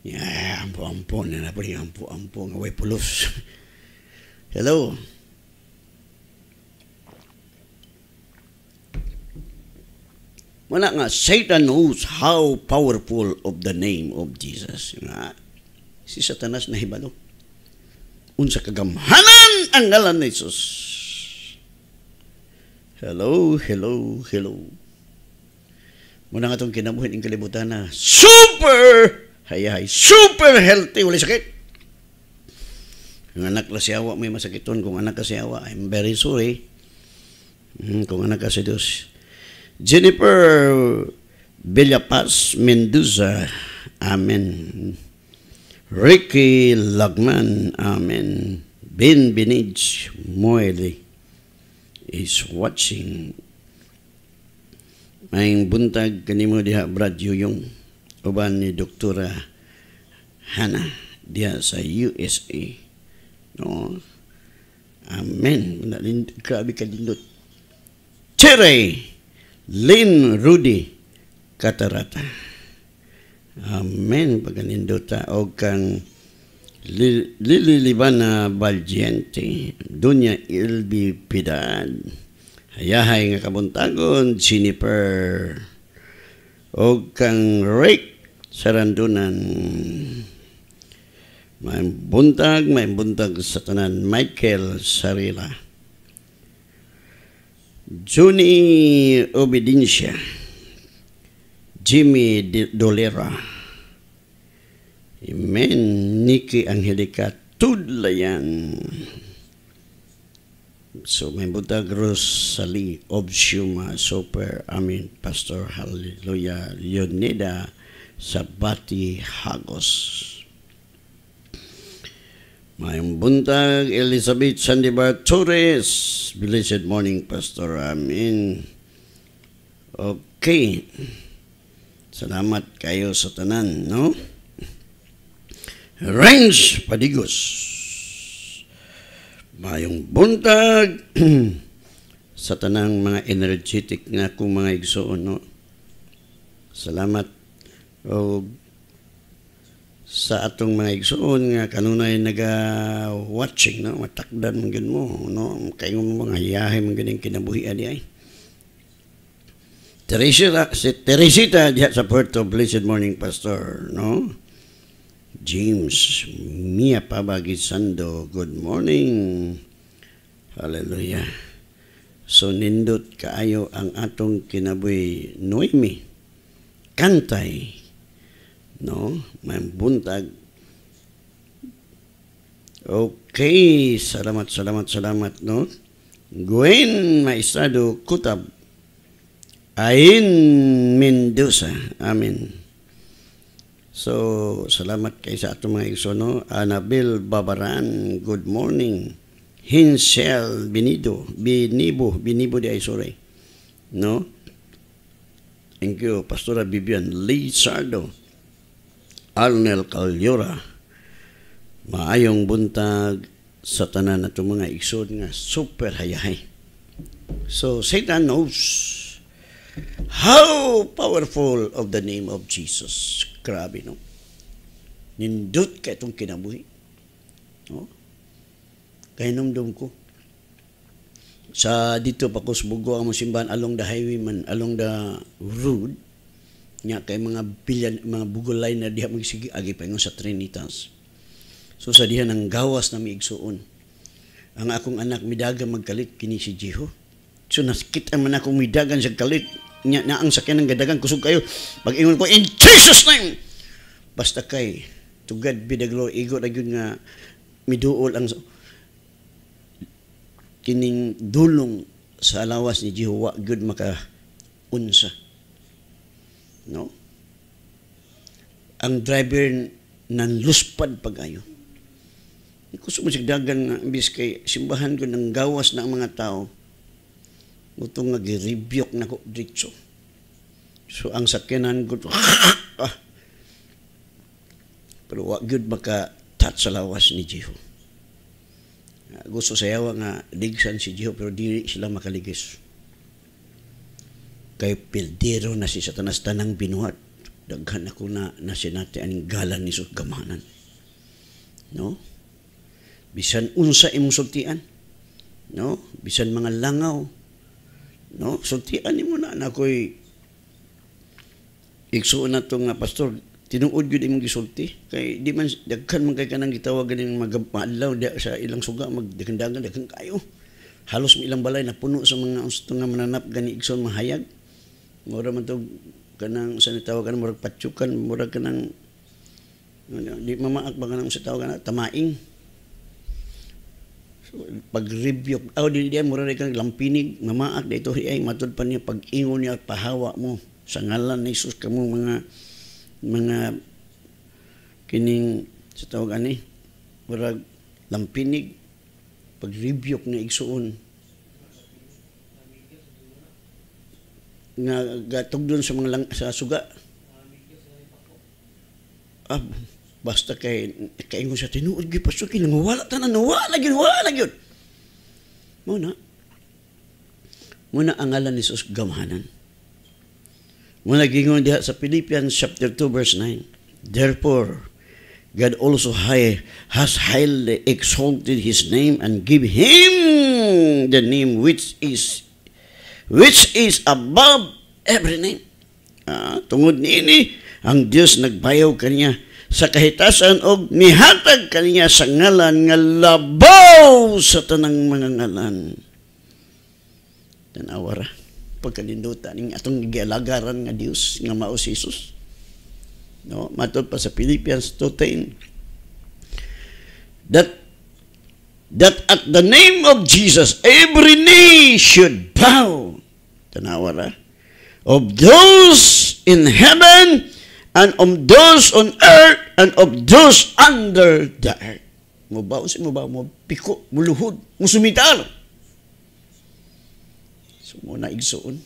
Yeah, ampo ampo na na ampo ampo nga way pulos. Hello. Wala nga, Satan knows how powerful of the name of Jesus. Nga, si Satanas na hibalo. Unsa kagamhanan ang ngalan ni Jesus. Hello, hello, hello. Muna nga itong kinabuhin ang kalibutan na super, hayahay, super healthy, wala sakit. Ang anak na siyawa may masakiton, kung anak ka siyawa, I'm very sorry. Hmm, kung anak ka si Diyos, Jennifer Villapas Mendoza, Amen. Ricky Lagman, Amen. Ben Benidge Moeli is watching. Maying buntag kanimo diha Brad Yuyong, uban ni Doktora Hannah diha sa USA. No? Amen. Grabe ka dilot. Cherry! Lin Rudy katarata. Amen paganindota o kang lililibana baljente dunya ilbi pidad. Hayahay nga kabuntagon Juniper o kang Rick sarandunan. May buntag, may buntag sa tanan Michael Sarila. Johnny Obedincia, Jimmy Dolera, Amen, Nikki Angelica Tudlayan, So may Buddha Cruz Sali Super Amen Pastor Hallelujah Leonida Sabati Hagos. Mayong buntag, Elizabeth Sandibar Torres. Blessed morning, Pastor. Amen. Okay. Salamat kayo sa tanan, no? Range Padigos. Mayong buntag sa tanang mga energetic nga kung mga igsoon, no? Salamat. O sa atong mga igsoon nga kanunay naga-watching no matakdan man gyud mo no kayo mo mga hiyahe man gyud kinabuhi di ay eh. Teresita, si Teresita diha sa Puerto Blessed Morning Pastor no James Mia Pabagisando good morning Hallelujah So nindot kaayo ang atong kinabuhi Noemi Kantay No? May buntag. Okay, salamat, salamat, salamat, no? Gwen Maestado Kutab. Ain Mendoza. Amen. So, salamat kay sa atong mga igso, no? Anabel Babaran, good morning. Hinsel Benido, Binibo, Binibo de Aysore. No? Thank you, Pastora Bibian Lizardo. Arnel Calyura. Maayong buntag sa tanan na mga iksod nga super hayahay. So Satan knows how powerful of the name of Jesus. Grabe no. Nindot ka itong kinabuhi. No? Kaya namdam ko. Sa dito pa ko subugo ang simbahan along the highway man, along the road nya kay mga bilyan mga bugulay na diha magsigi agi pa sa Trinitas so sa diha nang gawas na miigsuon ang akong anak midaga magkalit kini si Jeho so nakita man akong midagan sa kalit nya na ang sakyan ng gadagan kusog kayo pag ingon ko in Jesus name basta kay to God be the glory ego na gyud nga miduol ang kining dulong sa alawas ni Jehova good maka unsa No? Ang driver nanluspad pag-ayo. Gusto mo sigdagan nga, imbis kay simbahan ko ng gawas ng mga tao, ito nga girebyok na ko dito. So ang sakyanan ko, ah, pero wag yun makatat sa lawas ni Jeho. Ah, gusto sayawa nga ligsan si Jeho pero di sila makaligis kay pildero na si Satanas tanang binuhat. Daghan ako na sinati aning galan ni Sus gamanan. No? Bisan unsa imong sultian. No? Bisan mga langaw. No? Sultian nimo na na koy igsuon na nga pastor tinuod gyud imong gisulti kay di man daghan man kay kanang gitawag ning magpalaw di sa ilang suga magdagandagan daghan kayo halos ilang balay na puno sa mga usto nga mananap gani igsoon mahayag mura man to kanang sa nitawag kanang murag patsukan murag kanang ano, di mamaak ba kanang sa tawag kanang tamaing so, pag review aw oh, di diyan mura rin kanang lampinig mamaak dito ay matud pa niya pag ingon niya pahawa mo sa ngalan ni Jesus kamo mga mga kining sa tawag ani murag lampinig pag review nga igsuon nga gatugdon sa mga lang, sa suga. Ah, basta kay kaingon sa tinuod gyud pasukin nga wala tanan wala gyud wala gyud. Mo na. Mo na ang ngalan ni Jesus gamhanan. Mo na gingon diha sa Philippians chapter 2 verse 9. Therefore, God also high, has highly exalted his name and give him the name which is which is above every name. Ah, tungod niini, ang Dios nagbayaw kaniya sa kahitasan og mihatag kaniya sa ngalan nga labaw sa tanang mga ngalan. Tanawara, pagkalindutan ning atong gialagaran nga Dios nga mao si Jesus. No, matod pa sa Philippians 2:10. That that at the name of Jesus every knee should bow tanawala uh, Of those in heaven, and of those on earth, and of those under the earth. mo si mo mabiko, muluhod, musumitalo. So, na igsoon.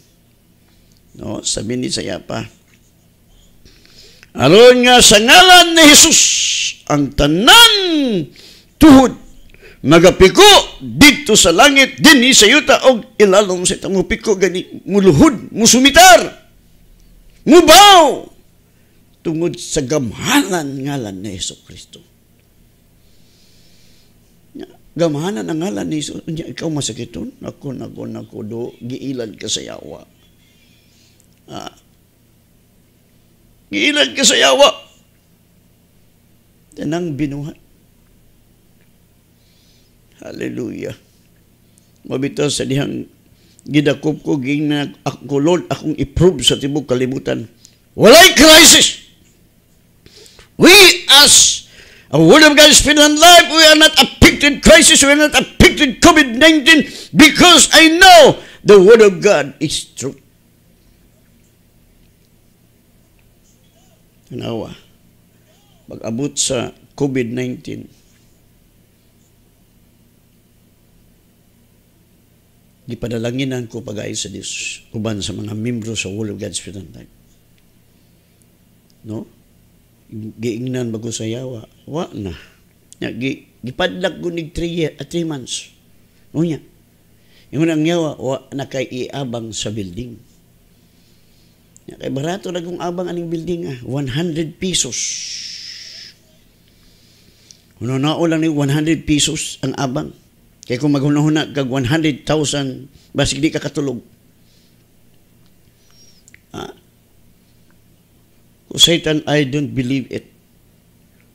No, sabi ni saya pa Aron nga sa ngalan ni Jesus, ang tanan tuhod nagapiko dito sa langit dinhi sa yuta og ilalom sa itang piko gani muluhod musumitar mubaw tungod sa gamhanan ngalan ni Hesus Kristo gamhanan ang ngalan ni Hesus nya ikaw masakiton ako nako nako do giilan ka sa yawa ah. giilan ka sa yawa tanang binuhat Hallelujah. Mabito sa dihang gidakop ko ging ako Lord akong i-prove sa tibok kalibutan. Walay crisis. We as a Word of God's Spirit Life, we are not affected crisis, we are not affected COVID-19 because I know the Word of God is true. Tanawa, pag-abot sa COVID-19, Gipadalanginan ko pagayon sa Dios uban sa mga membro sa Wall of God's Present Time. No? Giingnan bago sa yawa. Wa na. Nga, gi, gipadlak ko nig 3 uh, ah, months. Unya. Yung nang yawa, wa na kay iabang sa building. Nga, kay barato na kong abang aning building ah. 100 pesos. Uno na lang ni 100 pesos ang abang. Kaya kung maghunahuna kag 100,000, basig di ka katulog. Ha? Oh, Satan, I don't believe it.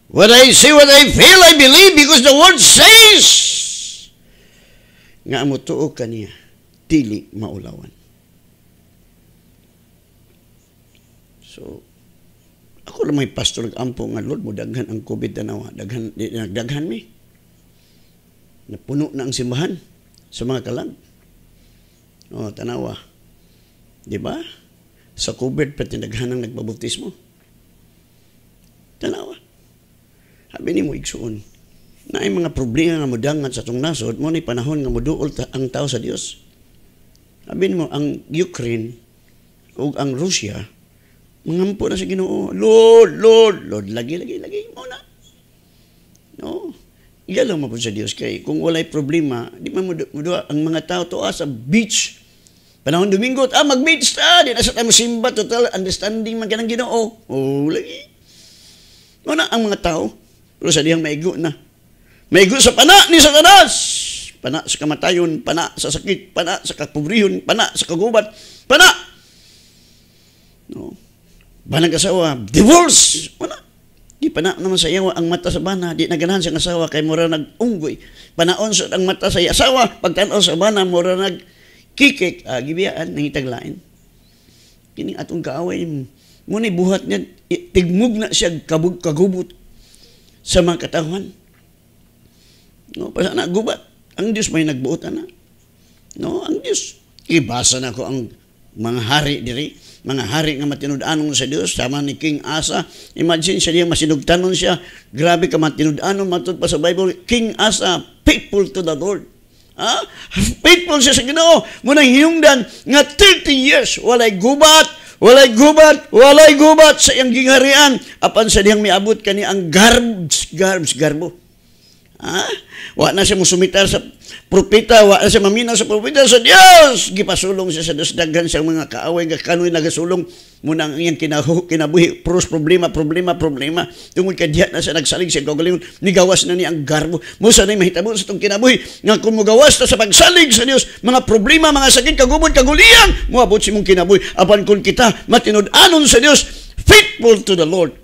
What I see, what I feel, I believe because the word says. Nga amo tuo kaniya, dili maulawan. So, ako lang may pastor ang ampo nga Lord mo daghan ang COVID nawa daghan daghan mi Napuno na ang simbahan sa mga kalag. O, tanawa. Di ba? Sa COVID, pati naghanang nagbabautismo. Tanawa. Habi ni mo igsuon. Na ay mga problema nga mudangan sa itong nasod, mo ni panahon nga muduol ta- ang tao sa Dios. Habi mo, ang Ukraine o ang Russia, mangampo na sa ginoo. Lord, Lord, Lord, lagi, lagi, lagi mo No. Igalaw mo po sa Dios kay kung walay problema, di man muduwa ang mga tao to ah, sa beach. Panahon Domingo, ah, mag-beach ta, ah, di nasa tayo simba, total understanding man ka ginoo. Oh, lagi. Muna ano ang mga tao, pero sa diyang maigo na. Maigo sa pana ni Satanas. Pana sa kamatayon, pana sa sakit, pana sa kapobrihon, pana sa kagubat, pana. No. Banang kasawa, divorce. Pana. Di pa naman sa iyawa ang mata sa bana, di naganahan siyang asawa, kay mura nagunggoy. Panaon sa ang mata sa iya asawa, pagtanaw sa bana, mura nag-kikik. ah, gibiyaan, nangitag lain. Kining atong kaaway, muna buhat niya, tigmug na siya kabug, kagubot sa mga katawan. No, pa sana gubat. Ang Dios may nagbuot na. No, ang Dios. Ibasa na ko ang mga hari diri mga hari nga matinud-anon sa Dios sama ni King Asa imagine siya diyang masinugtanon siya grabe ka matinud-anon matud pa sa Bible King Asa faithful to the Lord ha? faithful siya sa Ginoo muna hinungdan nga 30 years walay gubat walay gubat, walay gubat sa iyang gingharian apan sa diyang miabot kani ang garbs, garbs, garbo. Ha? Wa na siya musumita sa propeta, wa na siya maminaw sa propeta sa Dios. Gipasulong siya sa dasdagan sa mga kaaway nga kanoy nagasulong muna ang iyang kinahu, kinabuhi pros problema problema problema tungod kay diha na siya nagsalig sa kagalingon nigawas na ni ang garbo mo sa nay mahitabo sa tong kinabuhi nga kung mugawas ta sa pagsalig sa Dios mga problema mga sakit kagubod kaguliyang moabot si mong kinabuhi apan kun kita matinud-anon sa Dios faithful to the Lord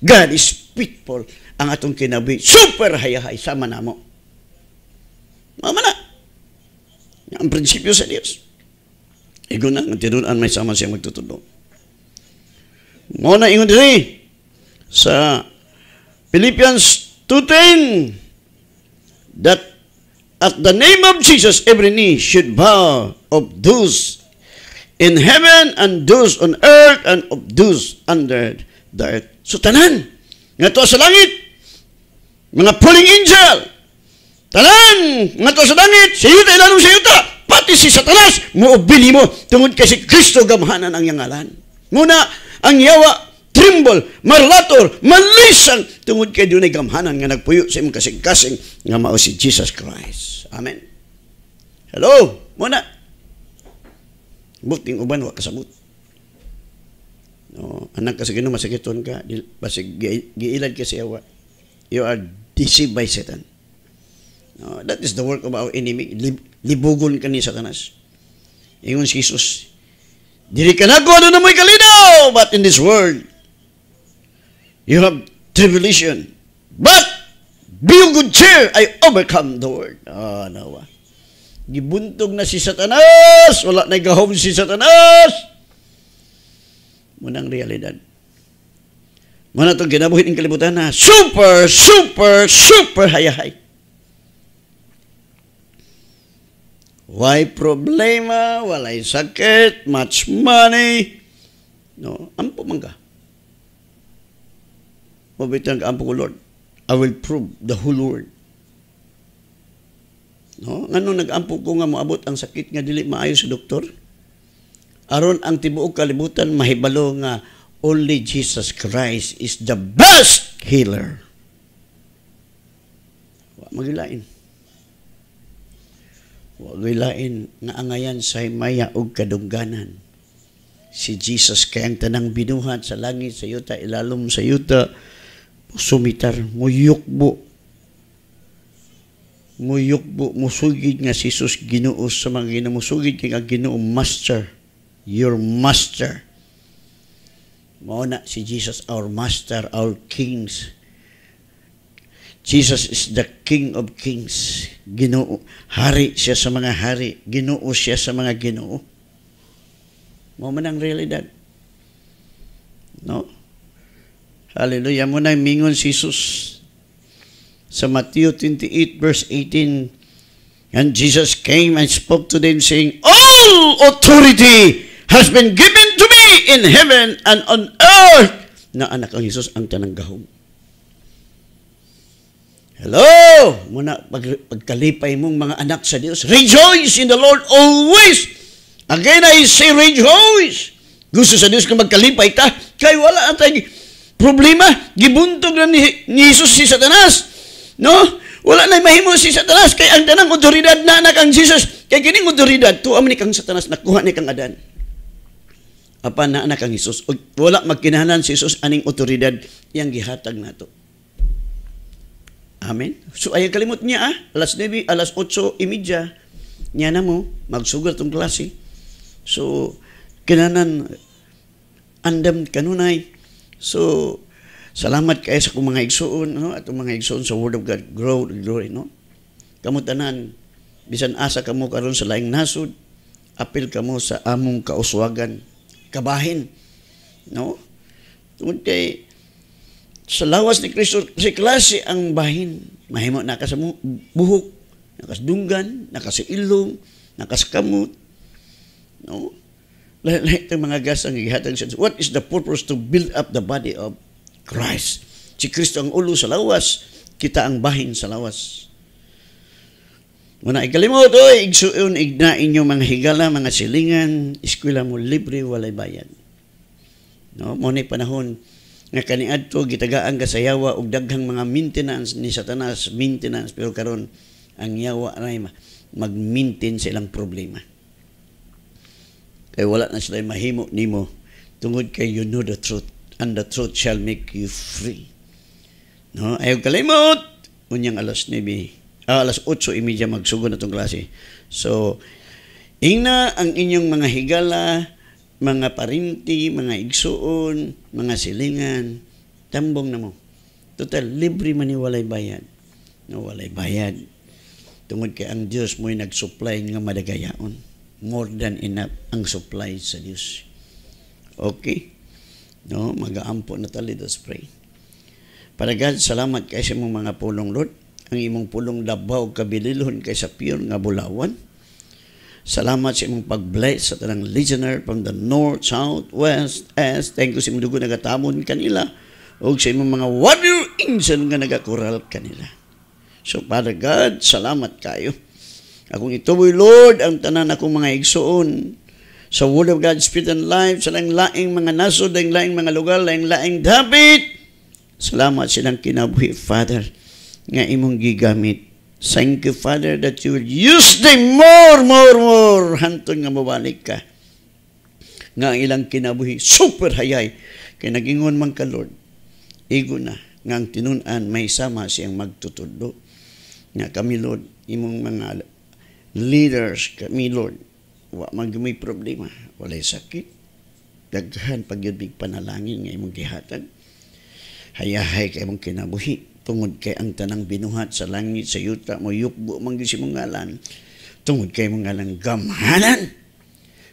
God is faithful ang atong kinabi, super hayahay, sama na mo. Mama na. Ang prinsipyo sa Diyos. Igo na, ang tinunan may sama siya magtutulong. Mo na ingon diri sa Philippians 2.10 that at the name of Jesus every knee should bow of those in heaven and those on earth and of those under the earth. So tanan, nga to sa langit, mga pulling angel. Tanan, nga to sa langit, sa yuta, ilanong sa yuta, pati si Satanas, muubili mo, tungod kay si Kristo gamhanan ang yangalan. Muna, ang yawa, tremble, marlator, malisan, tungod kay dunay gamhanan nga nagpuyo sa imong kasing-kasing nga mao si Jesus Christ. Amen. Hello, muna. Buting uban wa kasabot. No, anak kasi sa Ginoo masakiton ka, basig giilad ka sa yawa. You are deceived by Satan. No, that is the work of our enemy. Lib libugon ka ni Satanas. Ingon si Jesus, Diri ka na ko, ano na mo'y kalinaw? But in this world, you have tribulation. But, be of good cheer, I overcome the world. Oh, ah, no. Gibuntog na si Satanas, wala na gahom si Satanas. Munang realidad. Muna itong ginabuhin ng kalibutan na super, super, super hayahay. Why problema, walay sakit, much money. No, ampo man ka. Mabitan ka ampo ko, Lord. I will prove the whole world. No, ngano nagampo ko nga moabot ang sakit nga dili maayo sa doktor? Aron ang tibuok kalibutan mahibalo nga Only Jesus Christ is the best healer. Wa magilain. Wa magilain na angayan sa himaya og kadungganan. Si Jesus kay ang tanang binuhat sa langit sa yuta ilalom sa yuta sumitar muyukbo. Muyukbo, mo nga si Jesus Ginoo sa mga ginamusugid kay Ginoo master your master Mauna si Jesus, our Master, our Kings. Jesus is the King of Kings. Ginoo. Hari siya sa mga hari. Ginoo siya sa mga ginoo. Mo man ang realidad. No? Hallelujah. Mo na mingon si Jesus sa Matthew 28 verse 18. And Jesus came and spoke to them saying, All authority has been given in heaven and on earth na anak ang Jesus ang tanang gahong. Hello! Muna, pag, pagkalipay mong mga anak sa Dios, rejoice in the Lord always. Again, I say rejoice. Gusto sa Dios kung magkalipay ta, kay wala ang tayong problema. Gibuntog na ni, ni Jesus si Satanas. No? Wala na mahimo si Satanas. Kay ang tanang otoridad na anak ang Jesus. Kay kining otoridad, tuam ni kang Satanas, nakuha ni kang Adan apa na anak ang Hesus ug wala magkinahanglan si Hesus aning otoridad yang gihatag nato Amen. So ayang kalimot niya ah, alas 9, alas 8 imidya niya na mo magsugar tong klase. So kinanan andam kanunay. So salamat kay sa kong mga igsuon no atong mga igsuon sa word of God grow glory no. Kamo tanan bisan asa kamo karon sa laing nasod apil kamo sa among kauswagan kabahin. No? Kundi, sa lawas ni Kristo, si klase ang bahin. Mahimo na sa buhok, ilong, nakas kamot. No? Lahat ng mga gas ang gihatag siya. What is the purpose to build up the body of Christ? Si Kristo ang ulo sa lawas, kita ang bahin sa lawas. Muna ikalimot, oy, igsuon, igna inyo mga higala, mga silingan, eskwela mo libre, walay bayad. No, mo ni panahon nga kaniadto gitagaan ka sa og daghang mga maintenance ni Satanas, maintenance pero karon ang yawa nay mag-maintain sa ilang problema. Kay wala na sila mahimo nimo tungod kay you know the truth and the truth shall make you free. No, ayaw kalimot. Unyang alas nibi uh, alas 8:30 magsugod na tong klase. So, ina ang inyong mga higala, mga parinti, mga igsuon, mga silingan, tambong na mo. Total, libre man walay bayad. No, walay bayad. Tungod kay ang Dios mo'y nag-supply nga madagayaon. More than enough ang supply sa Dios. Okay? No, mag-aampo na tali, let's pray. Para God, salamat kay sa mga pulong, Lord ang imong pulong labaw kabililon kay sa pure nga bulawan. Salamat sa imong pag-bless sa tanang listener from the north, south, west, east. Thank you sa imong dugo nagatamon kanila o sa imong mga warrior angel nga nagakural kanila. So, Father God, salamat kayo. Akong ituboy, Lord, ang tanan akong mga igsuon sa Word of God, Spirit and Life, sa laing laing mga nasod, laing laing mga lugar, laing laing dapit. Salamat silang kinabuhi, Father nga imong gigamit. Thank you, Father, that you will use them more, more, more, hantong nga mabalik ka. Nga ilang kinabuhi, super hayay. Kaya nagingon man ka, Lord, igo na, nga ang tinunan, may sama siyang magtutudlo. Nga kami, Lord, imong mga leaders, kami, Lord, wa man problema, walay sakit. Daghan pagyod big panalangin nga imong gihatag. Hayahay kay imong kinabuhi tungod kay ang tanang binuhat sa langit sa yuta mo yukbo man gyud tungod kay imong ngalan gamhanan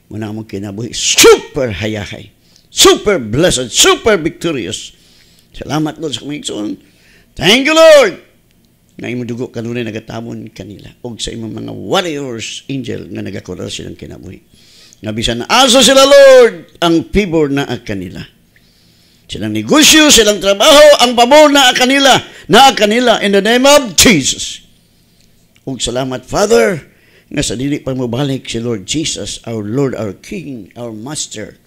muna mo kinabuhi super hayahay super blessed super victorious salamat Lord sa kumigsoon thank you Lord nga imo dugo kanunay nagatamon kanila og sa imong mga warriors angel nga nagakural silang kinabuhi nga bisan asa sila Lord ang favor na kanila silang negosyo, silang trabaho, ang pabor na kanila, na kanila in the name of Jesus. Ug salamat, Father, nga sa dili pa mabalik si Lord Jesus, our Lord, our King, our Master.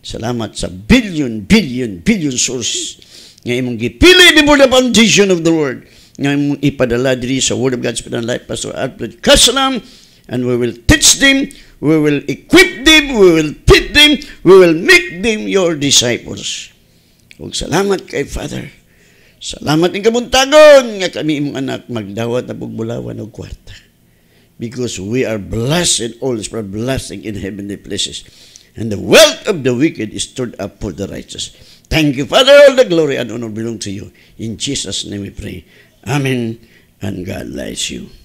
Salamat sa billion, billion, billion source nga imong gipili before the foundation of the world nga imong ipadala diri sa Word of God's Life, Pastor Alfred Kasalam, and we will teach them we will equip them, we will feed them, we will make them your disciples. Ug salamat kay Father. Salamat ng kabuntagon nga kami imong anak magdawat na bugbulawan og kwarta. Because we are blessed in all is blessing in heavenly places. And the wealth of the wicked is stored up for the righteous. Thank you, Father. All the glory and honor belong to you. In Jesus' name we pray. Amen. And God bless you.